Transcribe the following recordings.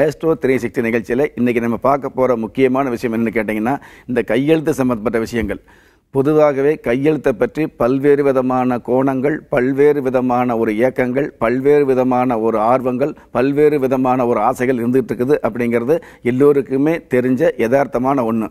ஹேஸ்டோ three sixty நிகழ்ச்சியில் இன்றைக்கி நம்ம பார்க்க போகிற முக்கியமான விஷயம் என்னென்னு கேட்டிங்கன்னா இந்த கையெழுத்து சம்மந்தப்பட்ட விஷயங்கள் பொதுவாகவே கையெழுத்தை பற்றி பல்வேறு விதமான கோணங்கள் பல்வேறு விதமான ஒரு இயக்கங்கள் பல்வேறு விதமான ஒரு ஆர்வங்கள் பல்வேறு விதமான ஒரு ஆசைகள் இருந்துகிட்டு இருக்குது அப்படிங்கிறது எல்லோருக்குமே தெரிஞ்ச யதார்த்தமான ஒன்று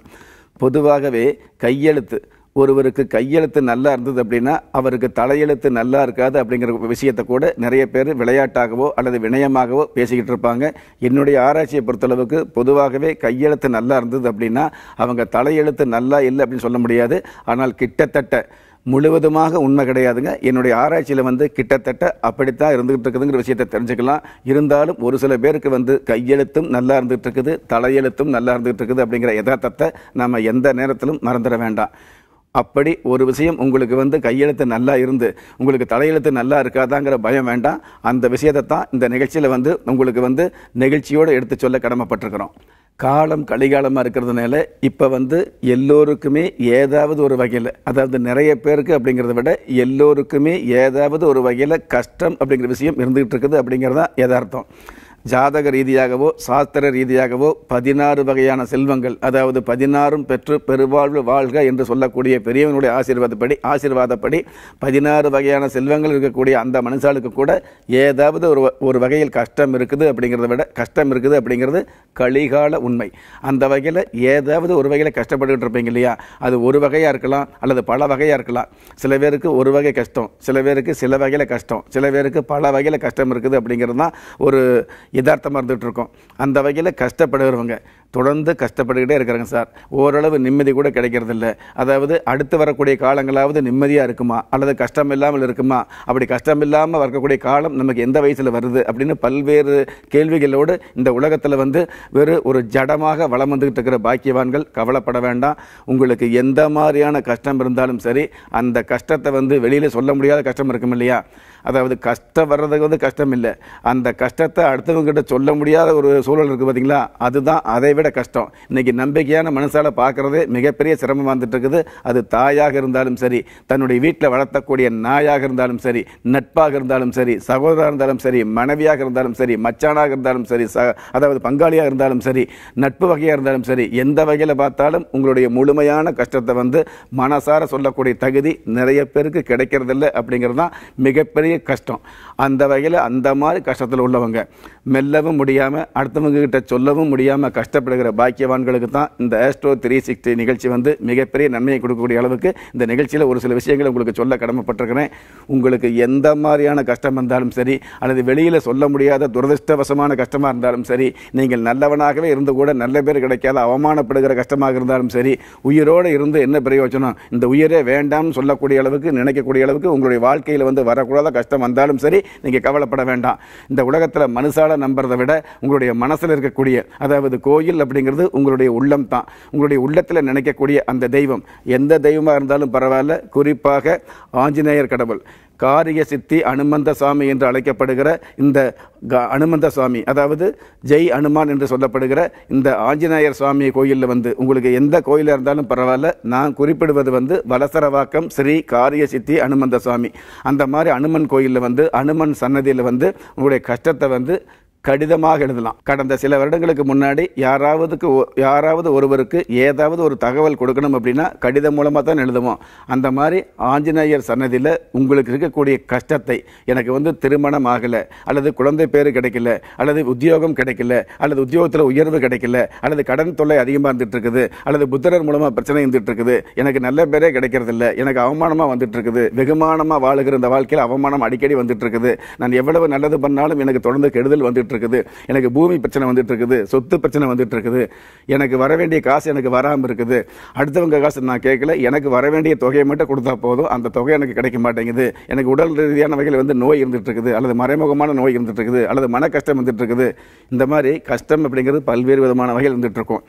பொதுவாகவே கையெழுத்து ஒருவருக்கு கையெழுத்து நல்லா இருந்தது அப்படின்னா அவருக்கு தலையெழுத்து நல்லா இருக்காது அப்படிங்கிற விஷயத்தை கூட நிறைய பேர் விளையாட்டாகவோ அல்லது வினயமாகவோ பேசிக்கிட்டு இருப்பாங்க என்னுடைய ஆராய்ச்சியை பொறுத்தளவுக்கு பொதுவாகவே கையெழுத்து நல்லா இருந்தது அப்படின்னா அவங்க தலையெழுத்து நல்லா இல்லை அப்படின்னு சொல்ல முடியாது ஆனால் கிட்டத்தட்ட முழுவதுமாக உண்மை கிடையாதுங்க என்னுடைய ஆராய்ச்சியில் வந்து கிட்டத்தட்ட அப்படித்தான் இருந்துகிட்டு இருக்குதுங்கிற விஷயத்தை தெரிஞ்சுக்கலாம் இருந்தாலும் ஒரு சில பேருக்கு வந்து கையெழுத்தும் நல்லா இருந்துகிட்டு இருக்குது தலையெழுத்தும் நல்லா இருந்துகிட்டு இருக்குது அப்படிங்கிற யதார்த்தத்தை நம்ம எந்த நேரத்திலும் மறந்துட வேண்டாம் அப்படி ஒரு விஷயம் உங்களுக்கு வந்து கையெழுத்து நல்லா இருந்து உங்களுக்கு தலையெழுத்து நல்லா இருக்காதாங்கிற பயம் வேண்டாம் அந்த விஷயத்தை தான் இந்த நிகழ்ச்சியில் வந்து உங்களுக்கு வந்து நிகழ்ச்சியோடு எடுத்து சொல்ல கடமைப்பட்டிருக்கிறோம் காலம் கலிகாலமாக இருக்கிறதுனால இப்போ வந்து எல்லோருக்குமே ஏதாவது ஒரு வகையில் அதாவது நிறைய பேருக்கு அப்படிங்கிறத விட எல்லோருக்குமே ஏதாவது ஒரு வகையில் கஷ்டம் அப்படிங்கிற விஷயம் இருந்துகிட்டு இருக்குது அப்படிங்கிறதான் யதார்த்தம் ஜாதக ரீதியாகவோ சாஸ்திர ரீதியாகவோ பதினாறு வகையான செல்வங்கள் அதாவது பதினாறும் பெற்று பெருவாழ்வு வாழ்க என்று சொல்லக்கூடிய பெரியவனுடைய ஆசீர்வாதப்படி ஆசீர்வாதப்படி பதினாறு வகையான செல்வங்கள் இருக்கக்கூடிய அந்த மனுஷாளுக்கு கூட ஏதாவது ஒரு ஒரு வகையில் கஷ்டம் இருக்குது அப்படிங்கிறத விட கஷ்டம் இருக்குது அப்படிங்கிறது கலிகால உண்மை அந்த வகையில் ஏதாவது ஒரு வகையில் கஷ்டப்பட்டுக்கிட்டு இருப்பீங்க இல்லையா அது ஒரு வகையாக இருக்கலாம் அல்லது பல வகையாக இருக்கலாம் சில பேருக்கு ஒரு வகை கஷ்டம் சில பேருக்கு சில வகையில் கஷ்டம் சில பேருக்கு பல வகையில் கஷ்டம் இருக்குது அப்படிங்கிறது தான் ஒரு யதார்த்தமாக இருந்துகிட்ருக்கோம் அந்த வகையில் கஷ்டப்படுகிறவங்க தொடர்ந்து கஷ்டப்பட்டுக்கிட்டே இருக்கிறாங்க சார் ஓரளவு நிம்மதி கூட கிடைக்கிறதில்ல அதாவது அடுத்து வரக்கூடிய காலங்களாவது நிம்மதியாக இருக்குமா அல்லது கஷ்டம் இல்லாமல் இருக்குமா அப்படி கஷ்டம் இல்லாமல் வரக்கூடிய காலம் நமக்கு எந்த வயசில் வருது அப்படின்னு பல்வேறு கேள்விகளோடு இந்த உலகத்தில் வந்து வெறும் ஒரு ஜடமாக வளம் வந்துக்கிட்டு இருக்கிற பாக்கியவான்கள் கவலைப்பட வேண்டாம் உங்களுக்கு எந்த மாதிரியான கஷ்டம் இருந்தாலும் சரி அந்த கஷ்டத்தை வந்து வெளியில் சொல்ல முடியாத கஷ்டம் இருக்கும் இல்லையா அதாவது கஷ்டம் வர்றதுக்கு வந்து கஷ்டம் இல்லை அந்த கஷ்டத்தை அடுத்தவங்ககிட்ட சொல்ல முடியாத ஒரு சூழல் இருக்குது பார்த்தீங்களா அதுதான் அதை விட விட கஷ்டம் இன்னைக்கு நம்பிக்கையான மனசால் பார்க்கறது மிகப்பெரிய சிரமம் வந்துட்டு இருக்குது அது தாயாக இருந்தாலும் சரி தன்னுடைய வீட்டில் வளர்த்தக்கூடிய நாயாக இருந்தாலும் சரி நட்பாக இருந்தாலும் சரி சகோதராக இருந்தாலும் சரி மனைவியாக இருந்தாலும் சரி மச்சானாக இருந்தாலும் சரி ச அதாவது பங்காளியாக இருந்தாலும் சரி நட்பு வகையாக இருந்தாலும் சரி எந்த வகையில் பார்த்தாலும் உங்களுடைய முழுமையான கஷ்டத்தை வந்து மனசார சொல்லக்கூடிய தகுதி நிறைய பேருக்கு கிடைக்கிறதில்ல அப்படிங்கிறது தான் மிகப்பெரிய கஷ்டம் அந்த வகையில் அந்த மாதிரி கஷ்டத்தில் உள்ளவங்க மெல்லவும் முடியாமல் அடுத்தவங்கக்கிட்ட சொல்லவும் முடியாமல் கஷ்டப்படுகிற பாக்கியவான்களுக்கு தான் இந்த ஆஸ்ட்ரோ த்ரீ சிக்ஸ்டி நிகழ்ச்சி வந்து மிகப்பெரிய நன்மையை கொடுக்கக்கூடிய அளவுக்கு இந்த நிகழ்ச்சியில் ஒரு சில விஷயங்களை உங்களுக்கு சொல்ல கடமைப்பட்டிருக்கிறேன் உங்களுக்கு எந்த மாதிரியான கஷ்டம் இருந்தாலும் சரி அல்லது வெளியில் சொல்ல முடியாத துரதிருஷ்டவசமான கஷ்டமாக இருந்தாலும் சரி நீங்கள் நல்லவனாகவே இருந்து கூட நல்ல பேர் கிடைக்காத அவமானப்படுகிற கஷ்டமாக இருந்தாலும் சரி உயிரோடு இருந்து என்ன பிரயோஜனம் இந்த உயிரே வேண்டாம்னு சொல்லக்கூடிய அளவுக்கு நினைக்கக்கூடிய அளவுக்கு உங்களுடைய வாழ்க்கையில் வந்து வரக்கூடாத கஷ்டம் வந்தாலும் சரி நீங்கள் கவலைப்பட வேண்டாம் இந்த உலகத்தில் மனுஷால நம்புறதை விட உங்களுடைய மனசில் இருக்கக்கூடிய அதாவது கோயில் அப்படிங்கிறது உங்களுடைய உள்ளம் தான் உங்களுடைய உள்ளத்தில் நினைக்கக்கூடிய அந்த தெய்வம் எந்த தெய்வமாக இருந்தாலும் பரவாயில்ல குறிப்பாக ஆஞ்சநேயர் கடவுள் காரிய சித்தி அனுமந்த சாமி என்று அழைக்கப்படுகிற இந்த அனுமந்த சாமி அதாவது ஜெய் அனுமான் என்று சொல்லப்படுகிற இந்த ஆஞ்சநேயர் சுவாமி கோயிலில் வந்து உங்களுக்கு எந்த கோயிலில் இருந்தாலும் பரவாயில்ல நான் குறிப்பிடுவது வந்து வலசரவாக்கம் ஸ்ரீ காரிய சித்தி அனுமந்த சுவாமி அந்த மாதிரி அனுமன் கோயிலில் வந்து அனுமன் சன்னதியில் வந்து உங்களுடைய கஷ்டத்தை வந்து கடிதமாக எழுதலாம் கடந்த சில வருடங்களுக்கு முன்னாடி யாராவதுக்கு யாராவது ஒருவருக்கு ஏதாவது ஒரு தகவல் கொடுக்கணும் அப்படின்னா கடிதம் மூலமாக தான் எழுதுவோம் அந்த மாதிரி ஆஞ்சநேயர் சன்னதியில் உங்களுக்கு இருக்கக்கூடிய கஷ்டத்தை எனக்கு வந்து திருமணம் ஆகலை அல்லது குழந்தை பேர் கிடைக்கல அல்லது உத்தியோகம் கிடைக்கல அல்லது உத்தியோகத்தில் உயர்வு கிடைக்கல அல்லது கடன் தொல்லை அதிகமாக இருந்துட்டு இருக்குது அல்லது புத்திரர் மூலமாக பிரச்சனை இருந்துட்டு இருக்குது எனக்கு நல்ல பேரே கிடைக்கிறது இல்லை எனக்கு அவமானமாக வந்துட்டு இருக்குது வெகுமானமாக வாழுகிற இந்த வாழ்க்கையில் அவமானம் அடிக்கடி வந்துட்டு இருக்குது நான் எவ்வளவு நல்லது பண்ணாலும் எனக்கு தொடர்ந்து கெடுதல் வந்துட்டு இருக்குது எனக்கு பூமி பிரச்சனை வந்துட்டு இருக்குது சொத்து பிரச்சனை வந்துட்டு இருக்குது எனக்கு வர வேண்டிய காசு எனக்கு வராமல் இருக்குது அடுத்தவங்க காசு நான் கேட்கல எனக்கு வர வேண்டிய தொகையை மட்டும் கொடுத்தா போதும் அந்த தொகை எனக்கு கிடைக்க மாட்டேங்குது எனக்கு உடல் ரீதியான வகையில் வந்து நோய் இருந்துட்டு இருக்குது அல்லது மறைமுகமான நோய் இருந்துட்டு இருக்குது அல்லது மன கஷ்டம் வந்துட்டு இருக்குது இந்த மாதிரி கஷ்டம் அப்படிங்கிறது பல்வேறு விதமான வகையில் இருந்துட்டு இருக்கும்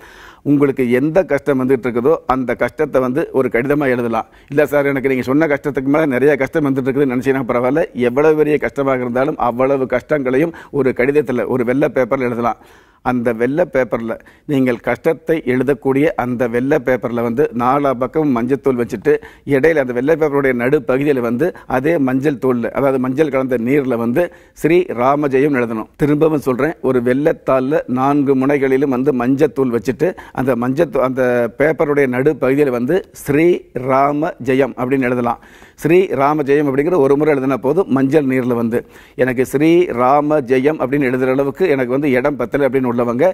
உங்களுக்கு எந்த கஷ்டம் வந்துட்டு இருக்குதோ அந்த கஷ்டத்தை வந்து ஒரு கடிதமாக எழுதலாம் இல்லை சார் எனக்கு நீங்கள் சொன்ன கஷ்டத்துக்கு மேலே நிறைய கஷ்டம் வந்துட்டு இருக்குதுன்னு நினச்சிங்கன்னா பரவாயில்ல எவ்வளவு பெரிய கஷ்டமாக இருந்தாலும் அவ்வளவு கஷ்டங்களையும் ஒரு கடிதத்தை விஷயத்தில் ஒரு வெள்ளை பேப்பரில் எழுதலாம் அந்த வெள்ளை பேப்பரில் நீங்கள் கஷ்டத்தை எழுதக்கூடிய அந்த வெள்ளை பேப்பரில் வந்து நாலா பக்கம் மஞ்சள் தூள் வச்சுட்டு இடையில் அந்த வெள்ளை பேப்பருடைய நடு பகுதியில் வந்து அதே மஞ்சள் தூளில் அதாவது மஞ்சள் கலந்த நீரில் வந்து ஸ்ரீ ராமஜெயம் எழுதணும் திரும்பவும் சொல்கிறேன் ஒரு வெள்ளத்தாளில் நான்கு முனைகளிலும் வந்து மஞ்சள் தூள் வச்சுட்டு அந்த மஞ்சள் அந்த பேப்பருடைய நடு பகுதியில் வந்து ஸ்ரீ ராம ஜெயம் அப்படின்னு எழுதலாம் ஸ்ரீ ராம ஜெயம் அப்படிங்கிற ஒரு முறை எழுதினா போதும் மஞ்சள் நீரில் வந்து எனக்கு ஸ்ரீ ராம ஜெயம் அப்படின்னு எழுதுகிற அளவுக்கு எனக்கு வந்து இடம் பத்தலை அப்படின்னு உள்ளவங்க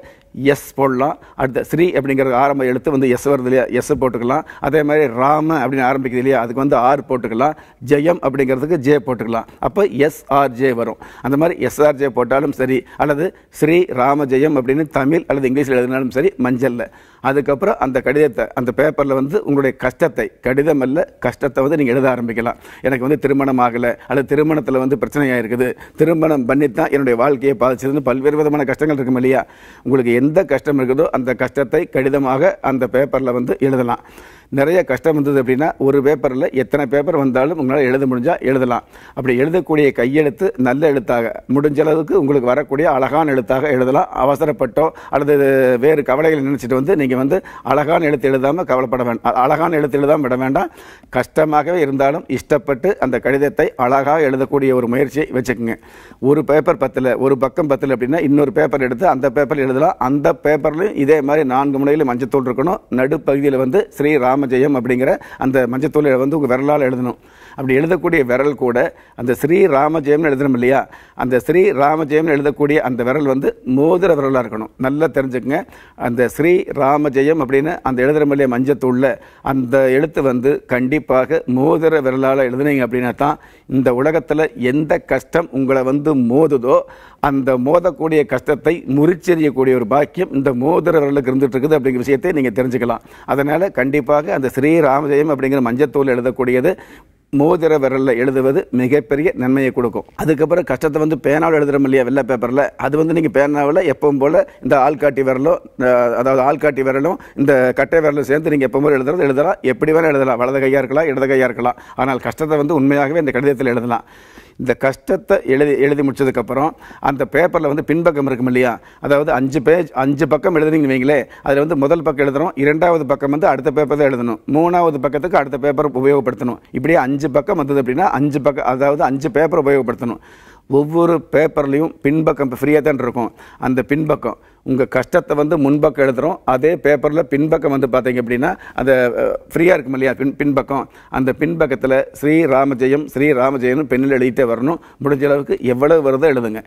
எஸ் போடலாம் அடுத்த ஸ்ரீ அப்படிங்கிறது ஆரம்ப எழுத்து வந்து எஸ் வருது இல்லையா எஸ் போட்டுக்கலாம் அதே மாதிரி ராம அப்படின்னு ஆரம்பிக்குது இல்லையா அதுக்கு வந்து ஆர் போட்டுக்கலாம் ஜெயம் அப்படிங்கிறதுக்கு ஜே போட்டுக்கலாம் அப்போ எஸ்ஆர்ஜே வரும் அந்த மாதிரி எஸ்ஆர்ஜே போட்டாலும் சரி அல்லது ஸ்ரீ ராம ஜெயம் அப்படின்னு தமிழ் அல்லது இங்கிலீஷில் எழுதினாலும் சரி மஞ்சளில் அதுக்கப்புறம் அந்த கடிதத்தை அந்த பேப்பரில் வந்து உங்களுடைய கஷ்டத்தை கடிதம் அல்ல கஷ்டத்தை வந்து நீங்கள் எழுத ஆரம்பிக்கலாம் எனக்கு வந்து திருமணம் ஆகலை அல்லது திருமணத்தில் வந்து பிரச்சனையாக இருக்குது திருமணம் பண்ணி தான் என்னுடைய வாழ்க்கையை பாதிச்சதுன்னு பல்வேறு விதமான கஷ்டங்கள் இருக்கும் இல்லையா உங்களுக்கு எந்த கஷ்டம் இருக்குதோ அந்த கஷ்டத்தை கடிதமாக அந்த பேப்பரில் வந்து எழுதலாம் நிறைய கஷ்டம் இருந்தது அப்படின்னா ஒரு பேப்பரில் எத்தனை பேப்பர் வந்தாலும் உங்களால் எழுத முடிஞ்சால் எழுதலாம் அப்படி எழுதக்கூடிய கையெழுத்து நல்ல எழுத்தாக முடிஞ்ச அளவுக்கு உங்களுக்கு வரக்கூடிய அழகான எழுத்தாக எழுதலாம் அவசரப்பட்டோ அல்லது வேறு கவலைகளை நினச்சிட்டு வந்து நீங்கள் வந்து அழகான எழுத்து எழுதாமல் கவலைப்பட வேண்டாம் அழகான எழுத்து எழுதாமல் விட வேண்டாம் கஷ்டமாகவே இருந்தாலும் இஷ்டப்பட்டு அந்த கடிதத்தை அழகாக எழுதக்கூடிய ஒரு முயற்சியை வச்சுக்கோங்க ஒரு பேப்பர் பத்தில் ஒரு பக்கம் பத்தில் அப்படின்னா இன்னொரு பேப்பர் எடுத்து அந்த பேப்பர் எழுதலாம் அந்த பேப்பர்லையும் இதே மாதிரி நான்கு முனையில் மஞ்சத்தூள் இருக்கணும் நடுப்பகுதியில் வந்து ஸ்ரீராம் ராம ஜெயம் அப்படிங்கிற அந்த மஞ்சத்தூளை வந்து உங்கள் விரலால் எழுதணும் அப்படி எழுதக்கூடிய விரல் கூட அந்த ஸ்ரீ ராம ஜெயம்னு எழுதணும் இல்லையா அந்த ஸ்ரீ ராம ஜெயம்னு எழுதக்கூடிய அந்த விரல் வந்து மோதிர விரலாக இருக்கணும் நல்லா தெரிஞ்சுக்கங்க அந்த ஸ்ரீ ராம ஜெயம் அப்படின்னு அந்த எழுதுகிற இல்லையா மஞ்சத்தூளில் அந்த எழுத்து வந்து கண்டிப்பாக மோதிர விரலால் எழுதுனீங்க அப்படின்னா தான் இந்த உலகத்தில் எந்த கஷ்டம் உங்களை வந்து மோதுதோ அந்த மோதக்கூடிய கஷ்டத்தை முறிச்செறியக்கூடிய ஒரு பாக்கியம் இந்த மோதிர விரலுக்கு இருந்துகிட்டு இருக்குது அப்படிங்கிற விஷயத்தை நீங்கள் தெரிஞ்சுக்கலாம் அதனால் கண்டிப்பாக குறிப்பாக அந்த ராமஜெயம் அப்படிங்கிற மஞ்சத்தூள் எழுதக்கூடியது மோதிர விரலில் எழுதுவது மிகப்பெரிய நன்மையை கொடுக்கும் அதுக்கப்புறம் கஷ்டத்தை வந்து பேனாவில் எழுதுறோம் இல்லையா வெள்ளை பேப்பரில் அது வந்து நீங்கள் பேனாவில் எப்பவும் போல் இந்த ஆள்காட்டி விரலும் அதாவது ஆள்காட்டி விரலும் இந்த கட்டை விரலும் சேர்ந்து நீங்கள் எப்பவும் போல் எழுதுறது எழுதலாம் எப்படி வேணால் எழுதலாம் வலது கையாக இருக்கலாம் இடது கையாக இருக்கலாம் ஆனால் கஷ்டத்தை வந்து உண்மையாகவே இந்த கடிதத்தில் எழுதலாம் இந்த கஷ்டத்தை எழுதி எழுதி முடிச்சதுக்கப்புறம் அந்த பேப்பரில் வந்து பின்பக்கம் இருக்கும் இல்லையா அதாவது அஞ்சு பேஜ் அஞ்சு பக்கம் எழுதுனீங்க வைங்களே அதில் வந்து முதல் பக்கம் எழுதுகிறோம் இரண்டாவது பக்கம் வந்து அடுத்த பேப்பர் தான் எழுதணும் மூணாவது பக்கத்துக்கு அடுத்த பேப்பர் உபயோகப்படுத்தணும் இப்படியே அஞ்சு பக்கம் வந்தது அப்படின்னா அஞ்சு பக்கம் அதாவது அஞ்சு பேப்பர் உபயோகப்படுத்தணும் ஒவ்வொரு பேப்பர்லேயும் பின்பக்கம் இப்போ ஃப்ரீயாக தான் இருக்கும் அந்த பின்பக்கம் உங்கள் கஷ்டத்தை வந்து முன்பக்கம் எழுதுகிறோம் அதே பேப்பரில் பின்பக்கம் வந்து பார்த்தீங்க அப்படின்னா அந்த ஃப்ரீயாக இருக்கும் இல்லையா பின் பின்பக்கம் அந்த பின்பக்கத்தில் ஸ்ரீ ராமஜெயம் ஸ்ரீ ராமஜெயம்னு பெண்ணில் எழுதிட்டே வரணும் முடிஞ்ச அளவுக்கு எவ்வளவு வருதோ எழுதுங்க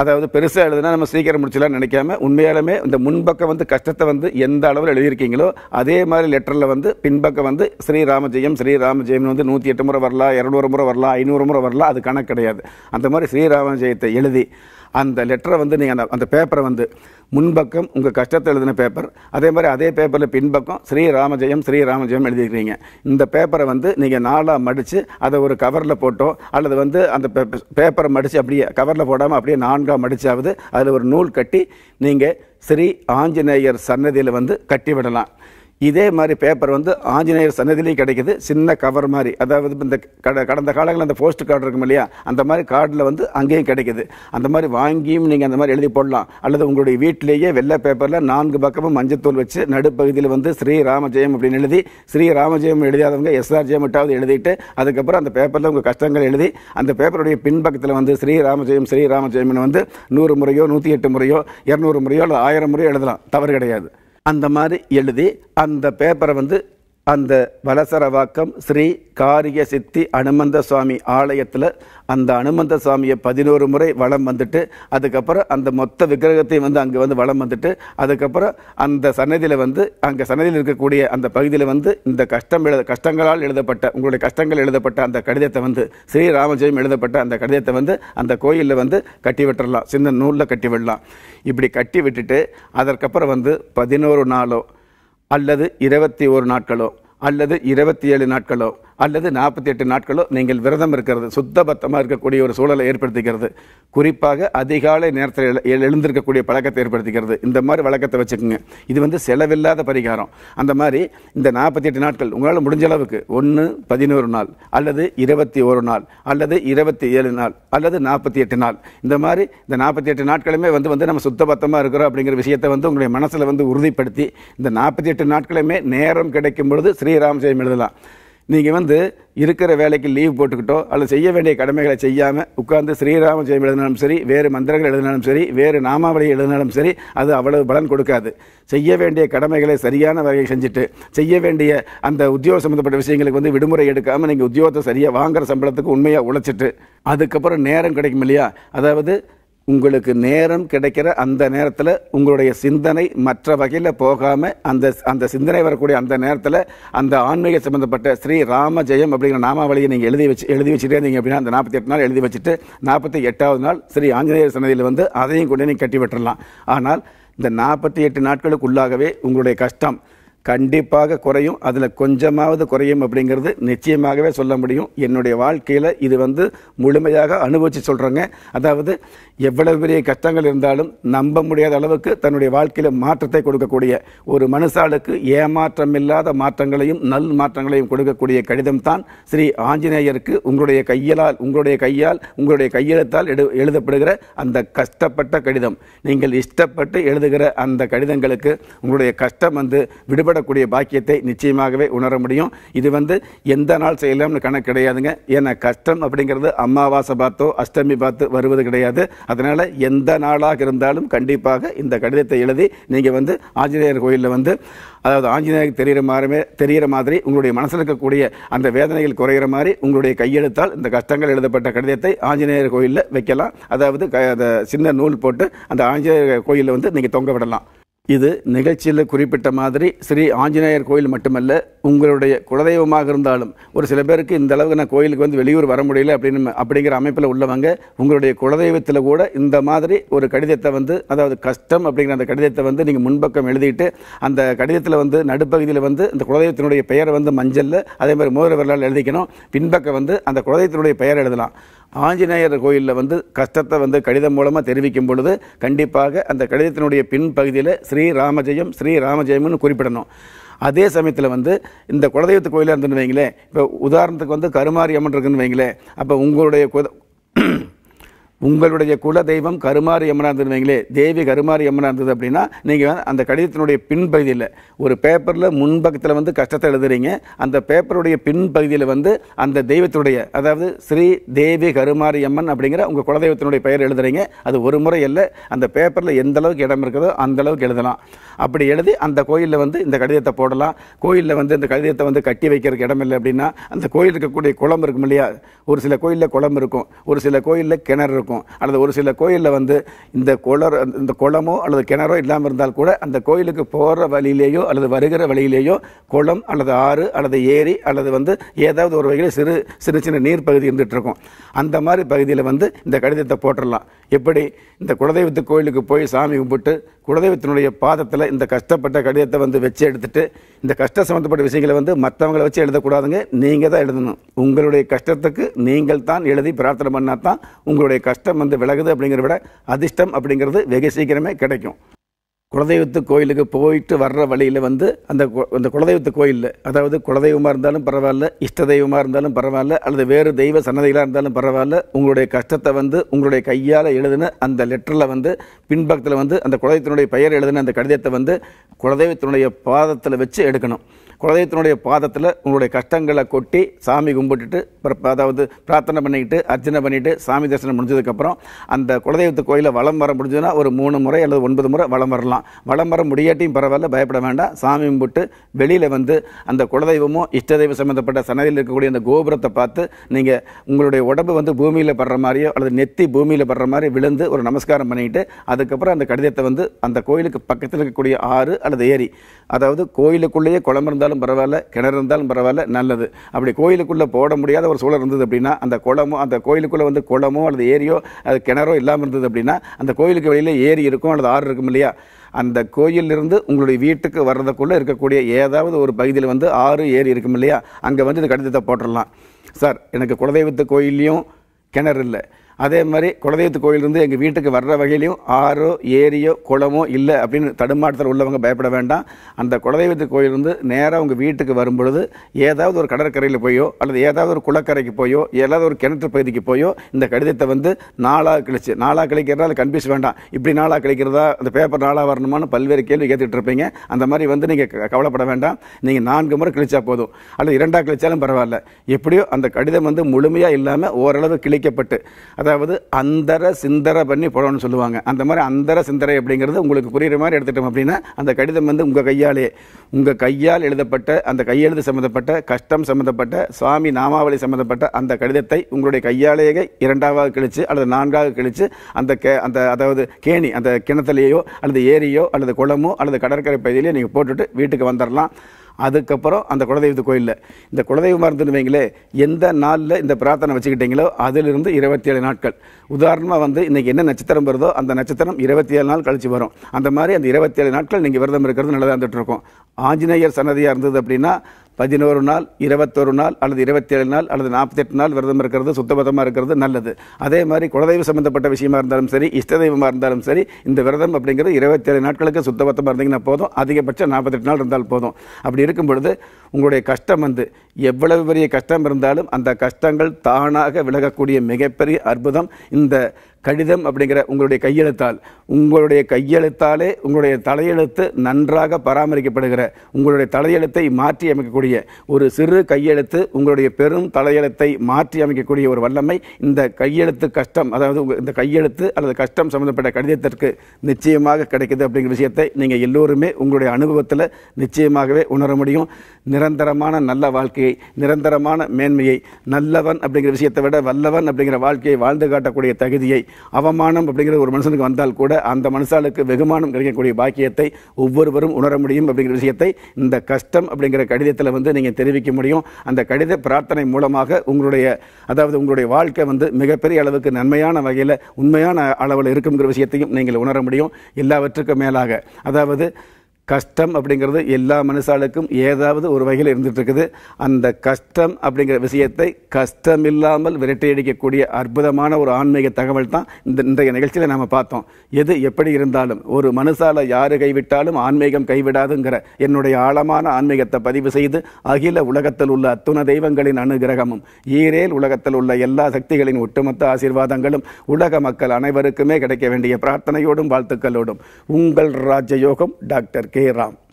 அதாவது பெருசாக எழுதுனா நம்ம சீக்கிரம் முடிச்சலாம் நினைக்காம உண்மையாலுமே இந்த முன்பக்கம் வந்து கஷ்டத்தை வந்து எந்த அளவில் எழுதியிருக்கீங்களோ அதே மாதிரி லெட்டரில் வந்து பின்பக்கம் வந்து ஸ்ரீ ஸ்ரீ ராமஜெயம் வந்து நூற்றி எட்டு முறை வரலாம் இரநூறு முறை வரலாம் ஐநூறு முறை வரலாம் அது கணக்கு கிடையாது அந்த மாதிரி ஸ்ரீராமஜெயத்தை எழுதி அந்த லெட்டரை வந்து நீங்கள் அந்த அந்த பேப்பரை வந்து முன்பக்கம் உங்கள் கஷ்டத்தை எழுதின பேப்பர் அதே மாதிரி அதே பேப்பரில் பின்பக்கம் ஸ்ரீராமஜெயம் ஸ்ரீராமஜெயம் எழுதிக்கிறீங்க இந்த பேப்பரை வந்து நீங்கள் நாளாக மடித்து அதை ஒரு கவரில் போட்டோ அல்லது வந்து அந்த பேப்பரை மடித்து அப்படியே கவரில் போடாமல் அப்படியே நான்காக மடித்தாவது அதில் ஒரு நூல் கட்டி நீங்கள் ஸ்ரீ ஆஞ்சநேயர் சன்னதியில் வந்து கட்டிவிடலாம் இதே மாதிரி பேப்பர் வந்து ஆஞ்சநேயர் சன்னதிலையும் கிடைக்கிது சின்ன கவர் மாதிரி அதாவது இந்த கடந்த காலங்களில் அந்த போஸ்ட் கார்டு இருக்கும் இல்லையா அந்த மாதிரி கார்டில் வந்து அங்கேயும் கிடைக்கிது அந்த மாதிரி வாங்கியும் நீங்கள் அந்த மாதிரி எழுதி போடலாம் அல்லது உங்களுடைய வீட்டிலேயே வெள்ளை பேப்பரில் நான்கு பக்கமும் மஞ்சத்தூள் வச்சு நடுப்பகுதியில் வந்து ஸ்ரீ ராமஜெயம் அப்படின்னு எழுதி ஸ்ரீ ராமஜெயம் எழுதாதவங்க எஸ்ஆர் ஜெயம் விட்டாவது எழுதிட்டு அதுக்கப்புறம் அந்த பேப்பரில் உங்கள் கஷ்டங்கள் எழுதி அந்த பேப்பருடைய பின்பக்கத்தில் வந்து ஸ்ரீ ராமஜெயம் ஸ்ரீ ராமஜெயம்னு வந்து நூறு முறையோ நூற்றி எட்டு முறையோ இரநூறு முறையோ அல்லது ஆயிரம் முறையோ எழுதலாம் தவறு கிடையாது அந்த மாதிரி எழுதி அந்த பேப்பரை வந்து அந்த வலசரவாக்கம் ஸ்ரீ காரிய சித்தி அனுமந்த சுவாமி ஆலயத்தில் அந்த அனுமந்த சுவாமியை பதினோரு முறை வளம் வந்துட்டு அதுக்கப்புறம் அந்த மொத்த விக்கிரகத்தையும் வந்து அங்கே வந்து வளம் வந்துட்டு அதுக்கப்புறம் அந்த சன்னதியில் வந்து அங்கே சன்னதியில் இருக்கக்கூடிய அந்த பகுதியில் வந்து இந்த கஷ்டம் எழுத கஷ்டங்களால் எழுதப்பட்ட உங்களுடைய கஷ்டங்கள் எழுதப்பட்ட அந்த கடிதத்தை வந்து ஸ்ரீராமஜெயம் எழுதப்பட்ட அந்த கடிதத்தை வந்து அந்த கோயிலில் வந்து கட்டி விட்டுடலாம் சின்ன நூலில் கட்டி விடலாம் இப்படி கட்டி விட்டுட்டு அதற்கப்புறம் வந்து பதினோரு நாளோ அல்லது இருபத்தி ஒரு நாட்களோ அல்லது இருபத்தி ஏழு நாட்களோ அல்லது நாற்பத்தி எட்டு நாட்களோ நீங்கள் விரதம் இருக்கிறது சுத்த பத்தமாக இருக்கக்கூடிய ஒரு சூழலை ஏற்படுத்திக்கிறது குறிப்பாக அதிகாலை நேரத்தில் எழுந்திருக்கக்கூடிய பழக்கத்தை ஏற்படுத்திக்கிறது இந்த மாதிரி வழக்கத்தை வச்சுக்கோங்க இது வந்து செலவில்லாத பரிகாரம் அந்த மாதிரி இந்த நாற்பத்தி எட்டு நாட்கள் உங்களால் முடிஞ்ச அளவுக்கு ஒன்று பதினோரு நாள் அல்லது இருபத்தி ஒரு நாள் அல்லது இருபத்தி ஏழு நாள் அல்லது நாற்பத்தி எட்டு நாள் இந்த மாதிரி இந்த நாற்பத்தி எட்டு நாட்களுமே வந்து வந்து நம்ம சுத்த பத்தமாக இருக்கிறோம் அப்படிங்கிற விஷயத்தை வந்து உங்களுடைய மனசில் வந்து உறுதிப்படுத்தி இந்த நாற்பத்தி எட்டு நாட்களுமே நேரம் கிடைக்கும் பொழுது ஸ்ரீராம் ஜெயம் எழுதலாம் நீங்கள் வந்து இருக்கிற வேலைக்கு லீவ் போட்டுக்கிட்டோ அல்லது செய்ய வேண்டிய கடமைகளை செய்யாமல் உட்கார்ந்து ஸ்ரீராம ஜெயம் எழுதினாலும் சரி வேறு மந்திரங்கள் எழுதினாலும் சரி வேறு நாமாவளி எழுதினாலும் சரி அது அவ்வளவு பலன் கொடுக்காது செய்ய வேண்டிய கடமைகளை சரியான வகையை செஞ்சுட்டு செய்ய வேண்டிய அந்த உத்தியோக சம்மந்தப்பட்ட விஷயங்களுக்கு வந்து விடுமுறை எடுக்காமல் நீங்கள் உத்தியோகத்தை சரியாக வாங்குற சம்பளத்துக்கு உண்மையாக உழைச்சிட்டு அதுக்கப்புறம் நேரம் கிடைக்கும் இல்லையா அதாவது உங்களுக்கு நேரம் கிடைக்கிற அந்த நேரத்தில் உங்களுடைய சிந்தனை மற்ற வகையில் போகாமல் அந்த அந்த சிந்தனை வரக்கூடிய அந்த நேரத்தில் அந்த ஆன்மீக சம்மந்தப்பட்ட ஸ்ரீ ராம ஜெயம் அப்படிங்கிற நாமாவளியை நீங்கள் எழுதி வச்சு எழுதி வச்சுட்டே இருந்தீங்க அப்படின்னா அந்த நாற்பத்தி எட்டு நாள் எழுதி வச்சுட்டு நாற்பத்தி எட்டாவது நாள் ஸ்ரீ ஆஞ்சநேயர் சன்னதியில் வந்து அதையும் கொண்டு நீங்கள் கட்டி விட்டுடலாம் ஆனால் இந்த நாற்பத்தி எட்டு நாட்களுக்குள்ளாகவே உங்களுடைய கஷ்டம் கண்டிப்பாக குறையும் அதில் கொஞ்சமாவது குறையும் அப்படிங்கிறது நிச்சயமாகவே சொல்ல முடியும் என்னுடைய வாழ்க்கையில் இது வந்து முழுமையாக அனுபவித்து சொல்கிறேங்க அதாவது எவ்வளவு பெரிய கஷ்டங்கள் இருந்தாலும் நம்ப முடியாத அளவுக்கு தன்னுடைய வாழ்க்கையில் மாற்றத்தை கொடுக்கக்கூடிய ஒரு மனுஷாளுக்கு ஏமாற்றம் இல்லாத மாற்றங்களையும் நல் மாற்றங்களையும் கொடுக்கக்கூடிய கடிதம் தான் ஸ்ரீ ஆஞ்சநேயருக்கு உங்களுடைய கையலால் உங்களுடைய கையால் உங்களுடைய கையெழுத்தால் எடு எழுதப்படுகிற அந்த கஷ்டப்பட்ட கடிதம் நீங்கள் இஷ்டப்பட்டு எழுதுகிற அந்த கடிதங்களுக்கு உங்களுடைய கஷ்டம் வந்து விடுபட வழிபடக்கூடிய பாக்கியத்தை நிச்சயமாகவே உணர முடியும் இது வந்து எந்த நாள் செய்யலாம்னு கணக்கு கிடையாதுங்க ஏன்னா கஷ்டம் அப்படிங்கிறது அமாவாசை பார்த்தோ அஷ்டமி பார்த்து வருவது கிடையாது அதனால் எந்த நாளாக இருந்தாலும் கண்டிப்பாக இந்த கடிதத்தை எழுதி நீங்கள் வந்து ஆஞ்சநேயர் கோயிலில் வந்து அதாவது ஆஞ்சநேயருக்கு தெரிகிற மாதிரி தெரிகிற மாதிரி உங்களுடைய மனசில் இருக்கக்கூடிய அந்த வேதனைகள் குறைகிற மாதிரி உங்களுடைய கையெழுத்தால் இந்த கஷ்டங்கள் எழுதப்பட்ட கடிதத்தை ஆஞ்சநேயர் கோயிலில் வைக்கலாம் அதாவது க அதை சின்ன நூல் போட்டு அந்த ஆஞ்சநேயர் கோயிலில் வந்து நீங்கள் தொங்க விடலாம் இது நிகழ்ச்சியில் குறிப்பிட்ட மாதிரி ஸ்ரீ ஆஞ்சநேயர் கோயில் மட்டுமல்ல உங்களுடைய குலதெய்வமாக இருந்தாலும் ஒரு சில பேருக்கு இந்த அளவுக்கு நான் கோயிலுக்கு வந்து வெளியூர் வர முடியல அப்படின்னு அப்படிங்கிற அமைப்பில் உள்ளவங்க உங்களுடைய குலதெய்வத்தில் கூட இந்த மாதிரி ஒரு கடிதத்தை வந்து அதாவது கஷ்டம் அப்படிங்கிற அந்த கடிதத்தை வந்து நீங்கள் முன்பக்கம் எழுதிட்டு அந்த கடிதத்தில் வந்து நடுப்பகுதியில் வந்து அந்த குலதெய்வத்தினுடைய பெயரை வந்து மஞ்சளில் அதே மாதிரி மோதிர வரலால் எழுதிக்கணும் பின்பக்கம் வந்து அந்த குலதெய்வத்தினுடைய பெயர் எழுதலாம் ஆஞ்சநேயர் கோயிலில் வந்து கஷ்டத்தை வந்து கடிதம் மூலமாக தெரிவிக்கும் பொழுது கண்டிப்பாக அந்த கடிதத்தினுடைய பின்பகுதியில் ஸ்ரீ ராமஜெயம் ஸ்ரீ ராமஜெயம்னு குறிப்பிடணும் அதே சமயத்தில் வந்து இந்த குலதெய்வத்து கோயிலாக இருந்துன்னு வைங்களேன் இப்போ உதாரணத்துக்கு வந்து கருமாரி அம்மன் இருக்குன்னு வைங்களேன் அப்போ உங்களுடைய உங்களுடைய குல தெய்வம் கருமாறு யமனா இருந்தீங்களே தேவி கருமாறு யமனா இருந்தது அப்படின்னா நீங்கள் அந்த கடிதத்தினுடைய பின்பகுதியில் ஒரு பேப்பரில் முன்பக்கத்தில் வந்து கஷ்டத்தை எழுதுறீங்க அந்த பேப்பருடைய பின்பகுதியில் வந்து அந்த தெய்வத்துடைய அதாவது ஸ்ரீ தேவி கருமாறு அம்மன் அப்படிங்கிற உங்கள் குலதெய்வத்தினுடைய பெயர் எழுதுறீங்க அது ஒரு முறை இல்லை அந்த பேப்பரில் எந்த அளவுக்கு இடம் இருக்குதோ அந்த அளவுக்கு எழுதலாம் அப்படி எழுதி அந்த கோயிலில் வந்து இந்த கடிதத்தை போடலாம் கோயிலில் வந்து இந்த கடிதத்தை வந்து கட்டி வைக்கிறதுக்கு இடம் இல்லை அப்படின்னா அந்த கோயில் இருக்கக்கூடிய குளம் இருக்கும் இல்லையா ஒரு சில கோயிலில் குளம் இருக்கும் ஒரு சில கோயிலில் கிணறு இருக்கும் இருக்கும் அல்லது ஒரு சில கோயிலில் வந்து இந்த குளர் இந்த குளமோ அல்லது கிணறோ இல்லாமல் இருந்தால் கூட அந்த கோயிலுக்கு போகிற வழியிலேயோ அல்லது வருகிற வழியிலேயோ குளம் அல்லது ஆறு அல்லது ஏரி அல்லது வந்து ஏதாவது ஒரு வகையில் சிறு சிறு சின்ன நீர் பகுதி இருந்துகிட்ருக்கும் அந்த மாதிரி பகுதியில் வந்து இந்த கடிதத்தை போட்டுடலாம் எப்படி இந்த குலதெய்வத்து கோயிலுக்கு போய் சாமி கும்பிட்டு குலதெய்வத்தினுடைய பாதத்தில் இந்த கஷ்டப்பட்ட கடிதத்தை வந்து வச்சு எடுத்துட்டு இந்த கஷ்டம் சம்மந்தப்பட்ட விஷயங்களை வந்து மற்றவங்களை வச்சு எழுதக்கூடாதுங்க நீங்கள் தான் எழுதணும் உங்களுடைய கஷ்டத்துக்கு நீங்கள் தான் எழுதி பிரார்த்தனை பண்ணால் தான் உங்களுடைய கஷ்டம் கஷ்டம் வந்து விலகுது அப்படிங்கிறத விட அதிர்ஷ்டம் அப்படிங்கிறது வெகு சீக்கிரமே கிடைக்கும் குலதெய்வத்து கோயிலுக்கு போயிட்டு வர்ற வழியில் வந்து அந்த அந்த குலதெய்வத்து கோயிலில் அதாவது குலதெய்வமாக இருந்தாலும் பரவாயில்ல இஷ்ட தெய்வமாக இருந்தாலும் பரவாயில்ல அல்லது வேறு தெய்வ சன்னதிகளாக இருந்தாலும் பரவாயில்ல உங்களுடைய கஷ்டத்தை வந்து உங்களுடைய கையால் எழுதின அந்த லெட்டரில் வந்து பின்பக்கத்தில் வந்து அந்த குலதெய்வத்தினுடைய பெயர் எழுதின அந்த கடிதத்தை வந்து குலதெய்வத்தினுடைய பாதத்தில் வச்சு எடுக்கணும் குலதெய்வத்தினுடைய பாதத்தில் உங்களுடைய கஷ்டங்களை கொட்டி சாமி கும்பிட்டுட்டு அதாவது பிரார்த்தனை பண்ணிக்கிட்டு அர்ச்சனை பண்ணிவிட்டு சாமி தரிசனம் முடிஞ்சதுக்கப்புறம் அந்த குலதெய்வத்து கோயிலில் வளம் வர முடிஞ்சதுன்னா ஒரு மூணு முறை அல்லது ஒன்பது முறை வளம் வரலாம் வளம் வர முடியாட்டியும் பரவாயில்ல பயப்பட வேண்டாம் சாமி கும்பிட்டு வெளியில் வந்து அந்த குலதெய்வமும் இஷ்ட தெய்வம் சம்மந்தப்பட்ட சன்னதியில் இருக்கக்கூடிய அந்த கோபுரத்தை பார்த்து நீங்கள் உங்களுடைய உடம்பு வந்து பூமியில் படுற மாதிரியோ அல்லது நெத்தி பூமியில் படுற மாதிரி விழுந்து ஒரு நமஸ்காரம் பண்ணிவிட்டு அதுக்கப்புறம் அந்த கடிதத்தை வந்து அந்த கோயிலுக்கு பக்கத்தில் இருக்கக்கூடிய ஆறு அல்லது ஏரி அதாவது கோயிலுக்குள்ளேயே குளம் இருந்தாலும் இருந்தாலும் பரவாயில்ல கிணறு இருந்தாலும் பரவாயில்ல நல்லது அப்படி கோயிலுக்குள்ளே போட முடியாத ஒரு சூழல் இருந்தது அப்படின்னா அந்த குளமோ அந்த கோயிலுக்குள்ளே வந்து குளமோ அல்லது ஏரியோ அது கிணறோ இல்லாமல் இருந்தது அப்படின்னா அந்த கோயிலுக்கு வெளியில் ஏரி இருக்கும் அல்லது ஆறு இருக்கும் இல்லையா அந்த கோயிலிருந்து உங்களுடைய வீட்டுக்கு வர்றதுக்குள்ளே இருக்கக்கூடிய ஏதாவது ஒரு பகுதியில் வந்து ஆறு ஏரி இருக்கும் இல்லையா அங்கே வந்து இந்த கடிதத்தை போட்டுடலாம் சார் எனக்கு குலதெய்வத்து கோயில்லையும் கிணறு இல்லை அதே மாதிரி குலதெய்வத்து கோயிலிருந்து எங்கள் வீட்டுக்கு வர்ற வகையிலையும் ஆறோ ஏரியோ குளமோ இல்லை அப்படின்னு தடுமாற்றத்தில் உள்ளவங்க பயப்பட வேண்டாம் அந்த குலதெய்வத்து கோயிலிருந்து நேராக உங்கள் வீட்டுக்கு வரும்பொழுது ஏதாவது ஒரு கடற்கரையில் போயோ அல்லது ஏதாவது ஒரு குளக்கரைக்கு போயோ ஏதாவது ஒரு கிணற்று பகுதிக்கு போயோ இந்த கடிதத்தை வந்து நாளாக கழிச்சு நாளாக கழிக்கிறதா அது கன்ஃபியூஸ் வேண்டாம் இப்படி நாளாக கழிக்கிறதா அந்த பேப்பர் நாளாக வரணுமான்னு பல்வேறு கேள்வி கேட்டுட்டு இருப்பீங்க அந்த மாதிரி வந்து நீங்கள் கவலைப்பட வேண்டாம் நீங்கள் நான்கு முறை கிழிச்சா போதும் அல்லது இரண்டாக கிழிச்சாலும் பரவாயில்ல எப்படியோ அந்த கடிதம் வந்து முழுமையாக இல்லாமல் ஓரளவு கிழிக்கப்பட்டு அதாவது அதாவது அந்தர சிந்தரை பண்ணி போடணும்னு சொல்லுவாங்க அந்த மாதிரி அந்தர சிந்தரை அப்படிங்கிறது உங்களுக்கு புரியுற மாதிரி எடுத்துட்டோம் அப்படின்னா அந்த கடிதம் வந்து உங்கள் கையாலே உங்கள் கையால் எழுதப்பட்ட அந்த கையெழுத்து சம்மந்தப்பட்ட கஷ்டம் சம்மந்தப்பட்ட சுவாமி நாமாவளி சம்மந்தப்பட்ட அந்த கடிதத்தை உங்களுடைய கையாலேயே இரண்டாவாக கிழித்து அல்லது நான்காக கிழித்து அந்த கே அந்த அதாவது கேணி அந்த கிணத்துலேயோ அல்லது ஏரியோ அல்லது குளமோ அல்லது கடற்கரை பகுதியிலேயோ நீங்கள் போட்டுட்டு வீட்டுக்கு வந்துடலாம் அதுக்கப்புறம் அந்த குலதெய்வத்து கோயிலில் இந்த குலதெய்வமாக இருந்துன்னு வைங்களே எந்த நாளில் இந்த பிரார்த்தனை வச்சுக்கிட்டீங்களோ அதிலிருந்து இருபத்தி ஏழு நாட்கள் உதாரணமாக வந்து இன்றைக்கி என்ன நட்சத்திரம் வருதோ அந்த நட்சத்திரம் இருபத்தி ஏழு நாள் கழித்து வரும் அந்த மாதிரி அந்த இருபத்தி ஏழு நாட்கள் நீங்கள் விரதம் இருக்கிறது நல்லதாக இருந்துகிட்ருக்கும் ஆஞ்சநேயர் சன்னதியாக இருந்தது அப்படின்னா பதினோரு நாள் இருபத்தொரு நாள் அல்லது இருபத்தேழு நாள் அல்லது நாற்பத்தெட்டு நாள் விரதம் இருக்கிறது சுத்தபத்தமாக இருக்கிறது நல்லது அதே மாதிரி குலதெய்வ சம்மந்தப்பட்ட விஷயமா இருந்தாலும் சரி இஷ்ட தெய்வமாக இருந்தாலும் சரி இந்த விரதம் அப்படிங்கிறது இருபத்தி ஏழு நாட்களுக்கு சுத்தபத்தமாக இருந்தீங்கன்னா போதும் அதிகபட்சம் நாற்பத்தெட்டு நாள் இருந்தால் போதும் அப்படி இருக்கும் பொழுது உங்களுடைய கஷ்டம் வந்து எவ்வளவு பெரிய கஷ்டம் இருந்தாலும் அந்த கஷ்டங்கள் தானாக விலகக்கூடிய மிகப்பெரிய அற்புதம் இந்த கடிதம் அப்படிங்கிற உங்களுடைய கையெழுத்தால் உங்களுடைய கையெழுத்தாலே உங்களுடைய தலையெழுத்து நன்றாக பராமரிக்கப்படுகிற உங்களுடைய தலையெழுத்தை மாற்றி அமைக்கக்கூடிய ஒரு சிறு கையெழுத்து உங்களுடைய பெரும் தலையெழுத்தை மாற்றி அமைக்கக்கூடிய ஒரு வல்லமை இந்த கையெழுத்து கஷ்டம் அதாவது இந்த கையெழுத்து அல்லது கஷ்டம் சம்மந்தப்பட்ட கடிதத்திற்கு நிச்சயமாக கிடைக்குது அப்படிங்கிற விஷயத்தை நீங்கள் எல்லோருமே உங்களுடைய அனுபவத்தில் நிச்சயமாகவே உணர முடியும் நிரந்தரமான நல்ல வாழ்க்கையை நிரந்தரமான மேன்மையை நல்லவன் அப்படிங்கிற விஷயத்தை விட வல்லவன் அப்படிங்கிற வாழ்க்கையை வாழ்ந்து காட்டக்கூடிய தகுதியை அவமானம் அப்படிங்கிற ஒரு மனுஷனுக்கு வந்தால் கூட அந்த மனுஷாளுக்கு வெகுமானம் கிடைக்கக்கூடிய பாக்கியத்தை ஒவ்வொருவரும் உணர முடியும் அப்படிங்கிற விஷயத்தை இந்த கஷ்டம் அப்படிங்கிற கடிதத்தில் வந்து நீங்கள் தெரிவிக்க முடியும் அந்த கடித பிரார்த்தனை மூலமாக உங்களுடைய அதாவது உங்களுடைய வாழ்க்கை வந்து மிகப்பெரிய அளவுக்கு நன்மையான வகையில் உண்மையான அளவில் இருக்குங்கிற விஷயத்தையும் நீங்கள் உணர முடியும் எல்லாவற்றுக்கும் மேலாக அதாவது கஷ்டம் அப்படிங்கிறது எல்லா மனுஷாளுக்கும் ஏதாவது ஒரு வகையில் இருந்துகிட்டு இருக்குது அந்த கஷ்டம் அப்படிங்கிற விஷயத்தை கஷ்டம் இல்லாமல் விரட்டியடிக்கக்கூடிய அற்புதமான ஒரு ஆன்மீக தகவல் தான் இந்த இன்றைய நிகழ்ச்சியில் நாம் பார்த்தோம் எது எப்படி இருந்தாலும் ஒரு மனுஷால் யார் கைவிட்டாலும் ஆன்மீகம் கைவிடாதுங்கிற என்னுடைய ஆழமான ஆன்மீகத்தை பதிவு செய்து அகில உலகத்தில் உள்ள அத்துண தெய்வங்களின் அனுகிரகமும் ஈரேல் உலகத்தில் உள்ள எல்லா சக்திகளின் ஒட்டுமொத்த ஆசீர்வாதங்களும் உலக மக்கள் அனைவருக்குமே கிடைக்க வேண்டிய பிரார்த்தனையோடும் வாழ்த்துக்களோடும் உங்கள் ராஜயோகம் டாக்டர் கே queira